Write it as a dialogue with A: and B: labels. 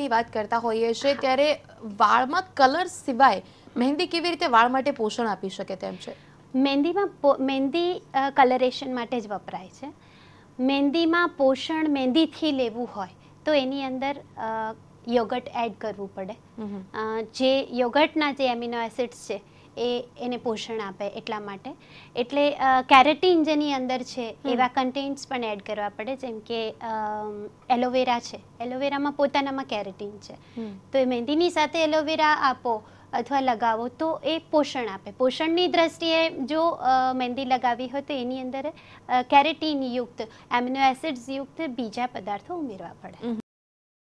A: ની વાત કરતા હોઈએ છીએ ત્યારે વાળમાં કલર સિવાય મહેંદી કેવી રીતે વાળ માટે
B: પોષણ આપી શકે તેમ છે મહેંદીમાં મહેંદી કલરેશન માટે જ વપરાય છે મહેંદીમાં પોષણ મહેંદીથી લેવું હોય તો એની અંદર યોગટ એડ કરવું પડે જે યોગટના જે એમિનો એસિડ્સ છે એ એને પોષણ આપે એટલા માટે એટલે કેરેટીન જેની અંદર છે એવા કન્ટેન્ટ્સ પણ એડ કરવા પડે જેમ કે એલોવેરા છે એલોવેરામાં પોતાનામાં કેરેટીન છે તો એ મહેંદીની સાથે એલોવેરા આપો અથવા લગાવો તો એ પોષણ આપે પોષણની દ્રષ્ટિએ જો મહેંદી લગાવી હોય તો એની અંદર કેરેટીન યુક્ત એમિનો એસિડ્સ યુક્ત બીજા પદાર્થો ઉમેરવા પડે